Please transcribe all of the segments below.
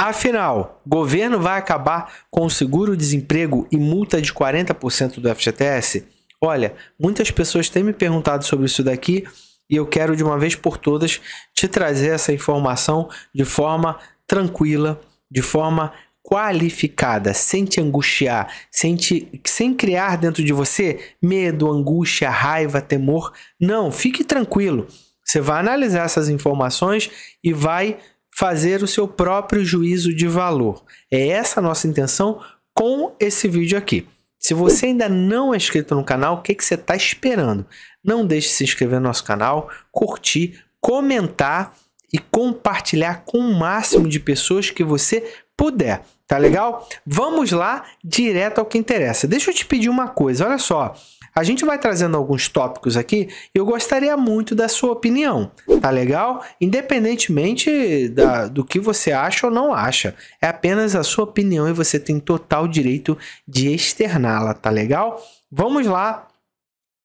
Afinal, governo vai acabar com seguro-desemprego e multa de 40% do FGTS? Olha, muitas pessoas têm me perguntado sobre isso daqui e eu quero de uma vez por todas te trazer essa informação de forma tranquila, de forma qualificada, sem te angustiar, sem, te, sem criar dentro de você medo, angústia, raiva, temor. Não, fique tranquilo. Você vai analisar essas informações e vai fazer o seu próprio juízo de valor. É essa a nossa intenção com esse vídeo aqui. Se você ainda não é inscrito no canal, o que, que você está esperando? Não deixe de se inscrever no nosso canal, curtir, comentar e compartilhar com o máximo de pessoas que você puder. Tá legal? Vamos lá direto ao que interessa. Deixa eu te pedir uma coisa, olha só. A gente vai trazendo alguns tópicos aqui eu gostaria muito da sua opinião, tá legal? Independentemente da, do que você acha ou não acha, é apenas a sua opinião e você tem total direito de externá-la, tá legal? Vamos lá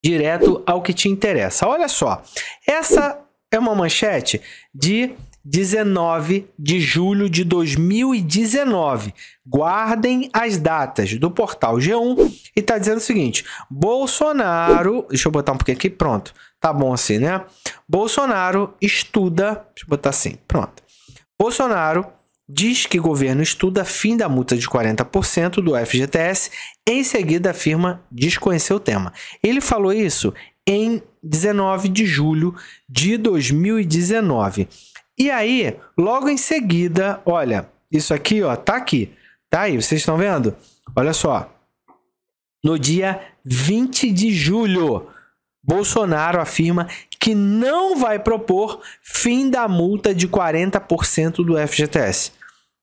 direto ao que te interessa. Olha só, essa é uma manchete de 19 de julho de 2019. Guardem as datas do portal G1 e está dizendo o seguinte: Bolsonaro, deixa eu botar um pouquinho aqui, pronto. Tá bom assim, né? Bolsonaro estuda, deixa eu botar assim, pronto. Bolsonaro diz que governo estuda fim da multa de 40% do FGTS, em seguida afirma desconhecer o tema. Ele falou isso em 19 de julho de 2019. E aí, logo em seguida, olha, isso aqui, ó, tá aqui. Tá aí, vocês estão vendo? Olha só. No dia 20 de julho, Bolsonaro afirma que não vai propor fim da multa de 40% do FGTS.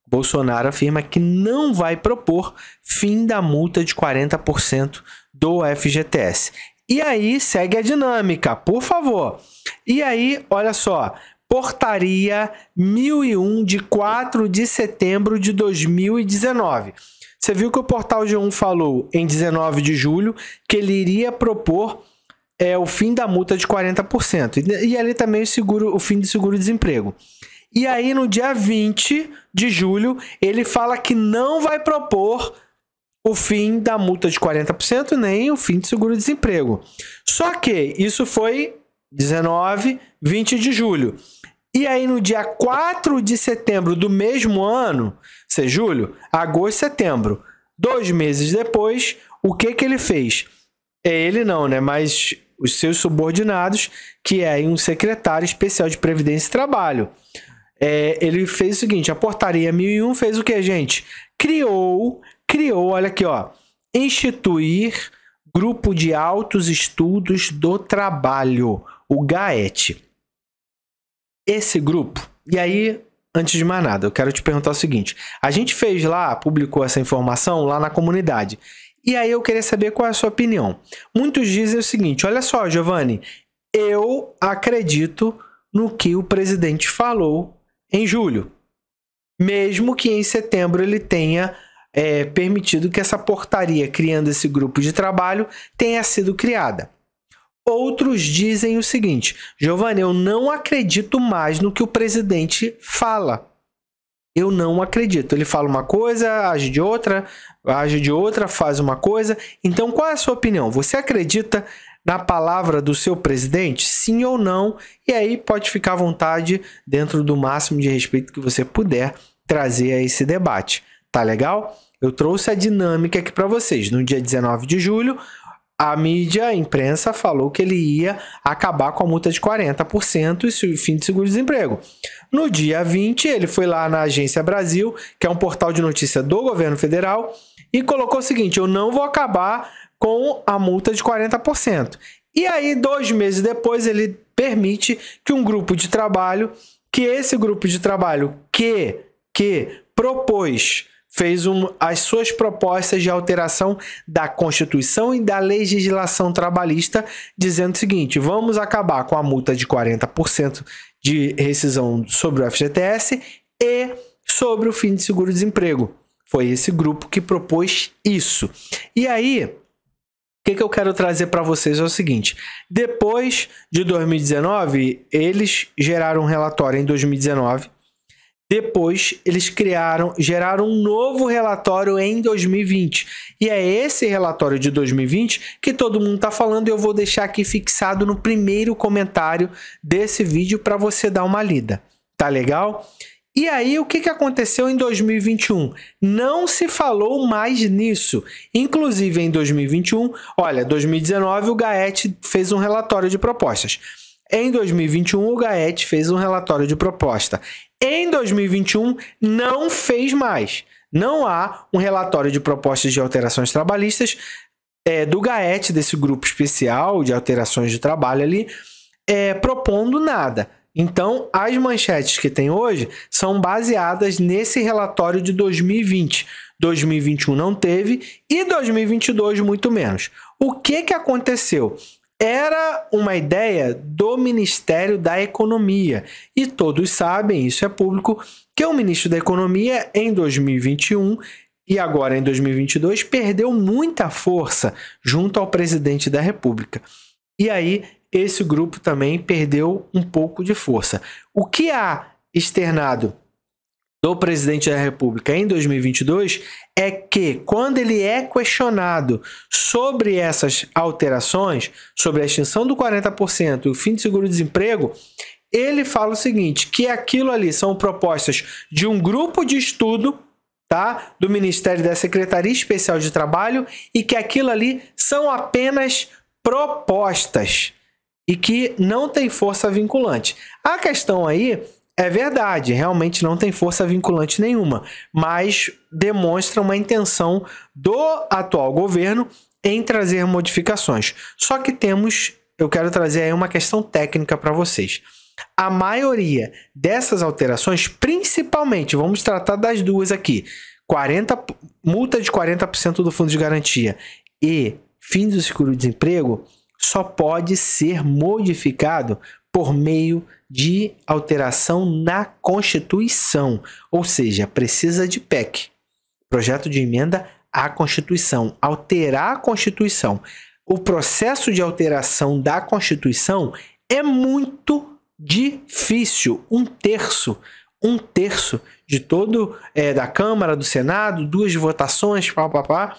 Bolsonaro afirma que não vai propor fim da multa de 40% do FGTS. E aí segue a dinâmica, por favor. E aí, olha só, Portaria 1001 de 4 de setembro de 2019. Você viu que o portal G1 falou em 19 de julho que ele iria propor é, o fim da multa de 40%. E, e ali também o, seguro, o fim do seguro-desemprego. E aí, no dia 20 de julho, ele fala que não vai propor o fim da multa de 40% nem o fim do seguro-desemprego. Só que isso foi 19, 20 de julho. E aí, no dia 4 de setembro do mesmo ano, se é julho, agosto, setembro, dois meses depois, o que, que ele fez? É ele não, né? Mas os seus subordinados, que é um secretário especial de Previdência e Trabalho. É, ele fez o seguinte: a portaria 1001 fez o que, gente? Criou, criou, olha aqui, ó, instituir grupo de altos estudos do trabalho o GAET. Esse grupo, e aí, antes de mais nada, eu quero te perguntar o seguinte: a gente fez lá, publicou essa informação lá na comunidade. E aí eu queria saber qual é a sua opinião. Muitos dizem o seguinte: olha só, Giovanni, eu acredito no que o presidente falou em julho. Mesmo que em setembro ele tenha é, permitido que essa portaria criando esse grupo de trabalho tenha sido criada. Outros dizem o seguinte: Giovanni, eu não acredito mais no que o presidente fala. Eu não acredito. Ele fala uma coisa, age de outra, age de outra, faz uma coisa. Então, qual é a sua opinião? Você acredita na palavra do seu presidente? Sim ou não? E aí pode ficar à vontade, dentro do máximo de respeito que você puder, trazer a esse debate. Tá legal? Eu trouxe a dinâmica aqui para vocês. No dia 19 de julho, a mídia, a imprensa falou que ele ia acabar com a multa de 40% e fim de seguro-desemprego. No dia 20, ele foi lá na Agência Brasil, que é um portal de notícia do governo federal, e colocou o seguinte: eu não vou acabar com a multa de 40%. E aí, dois meses depois, ele permite que um grupo de trabalho, que esse grupo de trabalho que, que propôs fez um, as suas propostas de alteração da Constituição e da legislação trabalhista, dizendo o seguinte: vamos acabar com a multa de 40% de rescisão sobre o FGTS e sobre o fim de seguro-desemprego. Foi esse grupo que propôs isso. E aí, o que, que eu quero trazer para vocês é o seguinte: depois de 2019, eles geraram um relatório em 2019 depois, eles criaram, geraram um novo relatório em 2020. E é esse relatório de 2020 que todo mundo está falando e eu vou deixar aqui fixado no primeiro comentário desse vídeo para você dar uma lida. Tá legal? E aí, o que aconteceu em 2021? Não se falou mais nisso. Inclusive, em 2021, olha, 2019 o GAET fez um relatório de propostas. Em 2021, o GAET fez um relatório de proposta em 2021 não fez mais. Não há um relatório de propostas de alterações trabalhistas é, do GAET, desse grupo especial de alterações de trabalho ali, é, propondo nada. Então, as manchetes que tem hoje são baseadas nesse relatório de 2020. 2021 não teve e 2022 muito menos. O que, que aconteceu? era uma ideia do Ministério da Economia. E todos sabem, isso é público, que o ministro da Economia em 2021 e agora em 2022 perdeu muita força junto ao presidente da República. E aí esse grupo também perdeu um pouco de força. O que há externado do presidente da República em 2022 é que, quando ele é questionado sobre essas alterações, sobre a extinção do 40% e o fim de seguro-desemprego, ele fala o seguinte: que aquilo ali são propostas de um grupo de estudo. Tá? Do Ministério da Secretaria Especial de Trabalho e que aquilo ali são apenas propostas e que não tem força vinculante. A questão aí é verdade, realmente não tem força vinculante nenhuma, mas demonstra uma intenção do atual governo em trazer modificações. Só que temos, eu quero trazer aí uma questão técnica para vocês. A maioria dessas alterações, principalmente, vamos tratar das duas aqui: 40, multa de 40% do fundo de garantia e fim do seguro-desemprego, só pode ser modificado por meio de de alteração na Constituição, ou seja, precisa de PEC, projeto de emenda à Constituição, alterar a Constituição. O processo de alteração da Constituição é muito difícil, um terço, um terço de todo é, da Câmara, do Senado, duas votações, pá, pá, pá,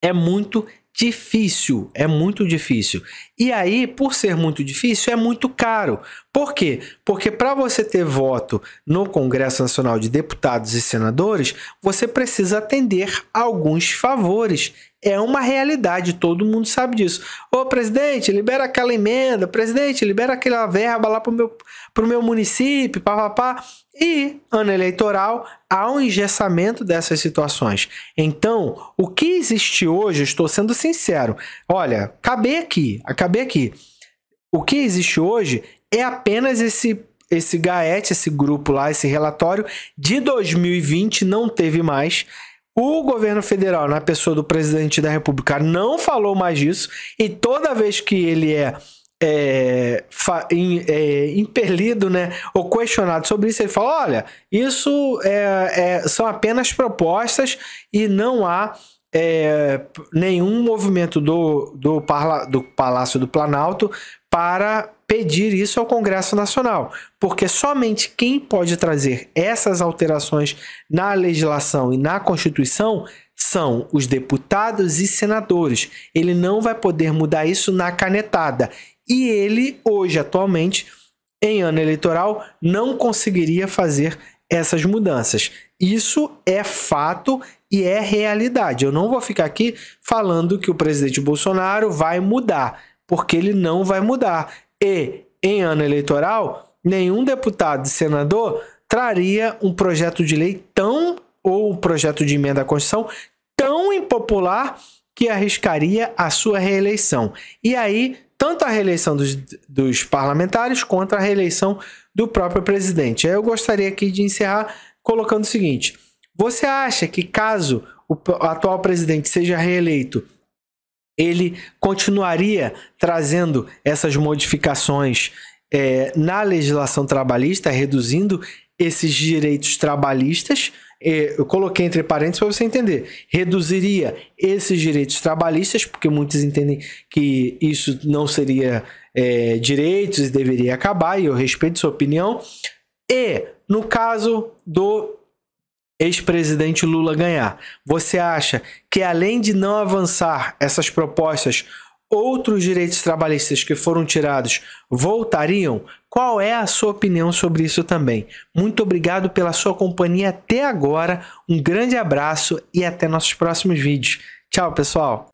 é muito difícil, é muito difícil. E aí, por ser muito difícil, é muito caro. Por quê? Porque para você ter voto no Congresso Nacional de Deputados e Senadores, você precisa atender alguns favores é uma realidade, todo mundo sabe disso. Ô presidente, libera aquela emenda, presidente, libera aquela verba lá o meu, pro meu município, papapá. E, ano eleitoral, há um engessamento dessas situações. Então, o que existe hoje, estou sendo sincero, olha, acabei aqui, acabei aqui. O que existe hoje é apenas esse esse GAET, esse grupo lá, esse relatório de 2020 não teve mais. O governo federal, na pessoa do presidente da República, não falou mais disso, e toda vez que ele é é, é, impelido né, ou questionado sobre isso, ele fala: olha, isso é, é, são apenas propostas e não há é, nenhum movimento do, do, parla, do Palácio do Planalto para pedir isso ao Congresso Nacional, porque somente quem pode trazer essas alterações na legislação e na Constituição são os deputados e senadores. Ele não vai poder mudar isso na canetada. E ele, hoje, atualmente, em ano eleitoral, não conseguiria fazer essas mudanças. Isso é fato e é realidade. Eu não vou ficar aqui falando que o presidente Bolsonaro vai mudar, porque ele não vai mudar. E, em ano eleitoral, nenhum deputado e senador traria um projeto de lei tão ou um projeto de emenda à Constituição tão impopular que arriscaria a sua reeleição. E aí, tanto a reeleição dos, dos parlamentares quanto a reeleição do próprio presidente. Eu gostaria aqui de encerrar colocando o seguinte: você acha que caso o atual presidente seja reeleito, ele continuaria trazendo essas modificações é, na legislação trabalhista, reduzindo esses direitos trabalhistas. É, eu coloquei entre parênteses para você entender. Reduziria esses direitos trabalhistas, porque muitos entendem que isso não seria é, direitos e deveria acabar, e eu respeito sua opinião. E, no caso do ex-presidente Lula ganhar. Você acha que além de não avançar essas propostas, outros direitos trabalhistas que foram tirados voltariam? Qual é a sua opinião sobre isso também? Muito obrigado pela sua companhia até agora. Um grande abraço e até nossos próximos vídeos. Tchau, pessoal.